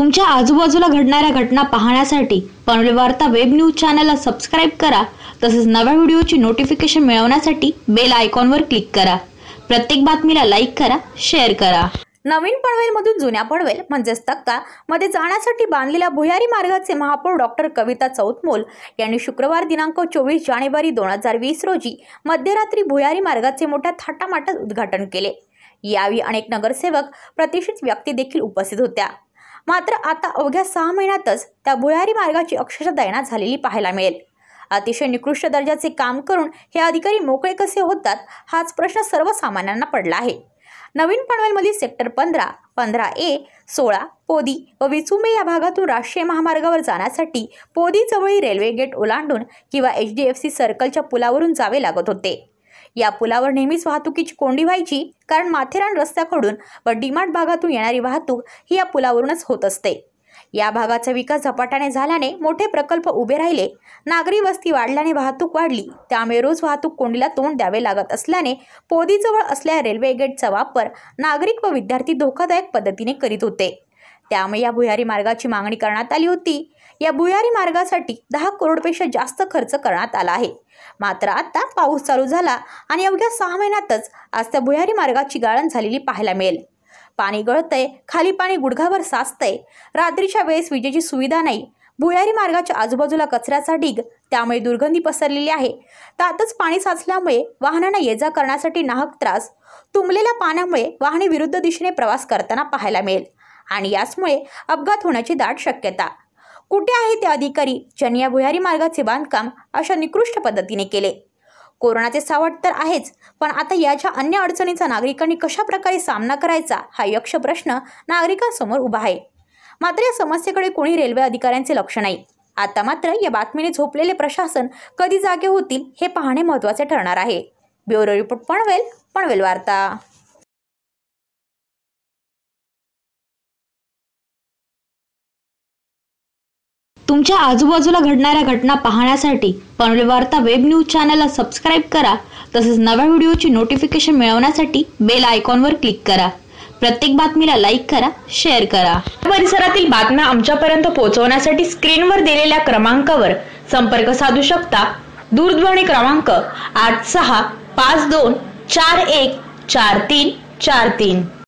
तुमच्या आजूबाजूला घडणाऱ्या घटना पाहण्यासाठी पनवेल वार्ता वेब न्यूज चॅनलला सबस्क्राईब करा तसेच नव्या व्हिडिओची नोटिफिकेशन मिळवण्यासाठी बेल आयकॉनवर क्लिक करा प्रत्येक बातमीला लाईक करा शेअर करा नवीन मधून जुन्या पनवेल म्हणजेच तक्का मध्ये जाण्यासाठी बांधलेल्या भुयारी मार्गाचे महापौर डॉक्टर कविता चौतमोल यांनी शुक्रवार दिनांक चोवीस जानेवारी दोन हजार वीस रोजी मध्यरात्री भुयारी मार्गाचे मोठ्या थाटामाटात उद्घाटन केले यावेळी अनेक नगरसेवक प्रतिष्ठित व्यक्ती देखील उपस्थित होत्या मात्र आता अवघ्या सहा महिन्यातच त्या भुयारी मार्गाची अक्षरशः दैना झालेली पाहायला मिळेल अतिशय निकृष्ट दर्जाचे काम करून हे अधिकारी मोकळे कसे होतात हाच प्रश्न सर्वसामान्यांना पडला आहे नवीन पनवेलमधील सेक्टर पंधरा पंधरा ए सोळा पोदी व विचुंबे या भागातून राष्ट्रीय महामार्गावर जाण्यासाठी पोदीजवळील रेल्वे गेट ओलांडून किंवा एच डी एफ सी सर्कलच्या पुलावरून जावे लागत होते या पुलावर नेहमीच वाहतुकीची कोंडी व्हायची कारण माथेरान रस्त्याकडून व डीमार्ट भागातून येणारी वाहतूक ही या पुलावरूनच होत असते या भागाचा विकास झपाट्याने झाल्याने मोठे प्रकल्प उभे राहिले नागरी वस्ती वाढल्याने वाहतूक वाढली त्यामुळे रोज वाहतूक कोंडीला तोंड द्यावे लागत असल्याने पोदीजवळ असलेल्या रेल्वे गेटचा वापर नागरिक व विद्यार्थी धोकादायक पद्धतीने करीत होते त्यामुळे या भुयारी मार्गाची मागणी करण्यात आली होती या भुयारी मार्गासाठी दहा करोडपेक्षा जास्त खर्च करण्यात आला आहे मात्र आता पाऊस चालू झाला आणि अवघ्या सहा महिन्यातच आज त्या भुयारी मार्गाची गाळण झालेली पाहायला मिळेल पाणी गळतंय खाली पाणी गुडघाभर साचतंय रात्रीच्या वेळेस विजेची सुविधा नाही भुयारी मार्गाच्या आजूबाजूला कचऱ्याचा ढीग त्यामुळे दुर्गंधी पसरलेली आहे त्यातच पाणी साचल्यामुळे वाहनांना ये जा करण्यासाठी नाहक त्रास तुंबलेल्या पाण्यामुळे वाहने विरुद्ध दिशेने प्रवास करताना पाहायला मिळेल आणि याचमुळे अपघात होण्याची दाट शक्यता कुठे आहे ते अधिकारी ज्यांनी या भुयारी मार्गाचे बांधकाम अशा निकृष्ट पद्धतीने केले कोरोनाचे सावट तर आहेच पण आता याच्या अन्य अडचणीचा नागरिकांनी कशा प्रकारे सामना करायचा हा यक्ष प्रश्न नागरिकांसमोर उभा आहे मात्र या समस्येकडे कोणी रेल्वे अधिकाऱ्यांचे लक्ष नाही आता मात्र या बातमीने झोपलेले प्रशासन कधी जागे होतील हे पाहणे महत्त्वाचे ठरणार आहे ब्युरो रिपोर्ट पणवेल पणवेल वार्ता तुमच्या आजूबाजूला घडणाऱ्या घटना पाहण्यासाठी पनवेल वार्ता वेब न्यूज चॅनलला सबस्क्राईब करा तसेच नव्या व्हिडिओची नोटिफिकेशन मिळवण्यासाठी बेल आयकॉनवर क्लिक करा प्रत्येक बातमीला लाईक करा शेअर करा परिसरातील बातम्या आमच्यापर्यंत पोहोचवण्यासाठी स्क्रीनवर दिलेल्या क्रमांकावर संपर्क साधू शकता दूरध्वनी क्रमांक आठ सहा पाच दोन चार एक चार तीन चार तीन